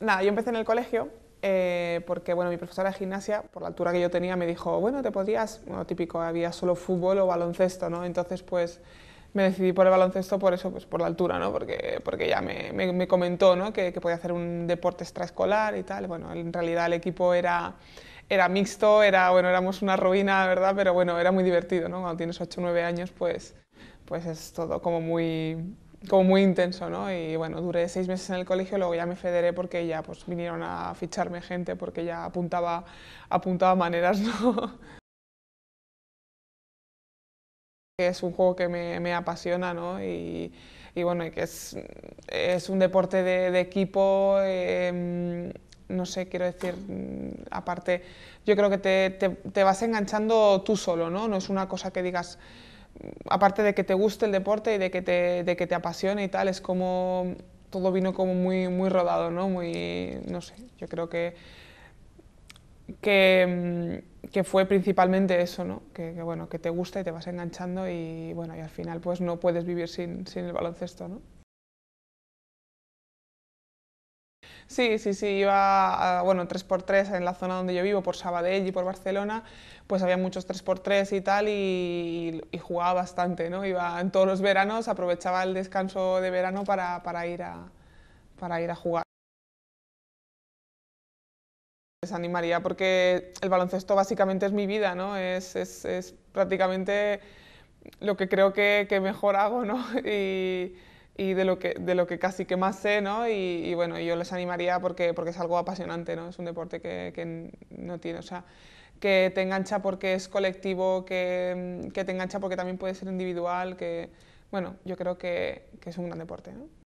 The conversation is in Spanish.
nada, yo empecé en el colegio eh, porque bueno, mi profesora de gimnasia, por la altura que yo tenía, me dijo, bueno, te podías, bueno, típico, había solo fútbol o baloncesto, ¿no? Entonces, pues me decidí por el baloncesto por eso, pues por la altura, ¿no? Porque, porque ya me, comentó, ¿no? Que, que, podía hacer un deporte extraescolar y tal. Bueno, en realidad el equipo era, era mixto, era, bueno, éramos una ruina, ¿verdad? Pero bueno, era muy divertido, ¿no? Cuando tienes 8 o 9 años, pues, pues es todo como muy como muy intenso, ¿no? Y bueno, duré seis meses en el colegio, luego ya me federé porque ya pues vinieron a ficharme gente porque ya apuntaba, apuntaba maneras, ¿no? es un juego que me, me apasiona, ¿no? Y, y bueno, que es, es, un deporte de, equipo, em, no sé, quiero decir, mm, aparte, yo creo que te, te, te vas enganchando tú solo, ¿no? No es una cosa que digas aparte de que te guste el deporte y de que te, de que te apasione y tal, es como todo vino como muy, muy rodado, ¿no? Muy, no sé, yo creo que, que, mm, fue principalmente eso, ¿no? Que, bueno, que te gusta y te vas enganchando y bueno, y al final pues no puedes vivir sin, sin el baloncesto, ¿no? Sí, sí, sí, iba, bueno, 3x3 en la zona donde yo vivo, por Sabadell y por Barcelona, pues había muchos 3x3 y tal y, jugaba bastante, ¿no? Iba en todos los veranos, aprovechaba el descanso de verano para, para ir, a, para ir a jugar. Desanimaría porque el baloncesto básicamente es mi vida, ¿no? Es, es, es prácticamente lo que creo que, que mejor hago, ¿no? Y, y de lo que, de lo que casi que más sé, ¿no? Y, bueno, yo les animaría porque, porque es algo apasionante, ¿no? Es un deporte que, que no tiene, o sea, que te engancha porque es colectivo, que, que, te engancha porque también puede ser individual, que, bueno, yo creo que, que es un gran deporte, ¿no?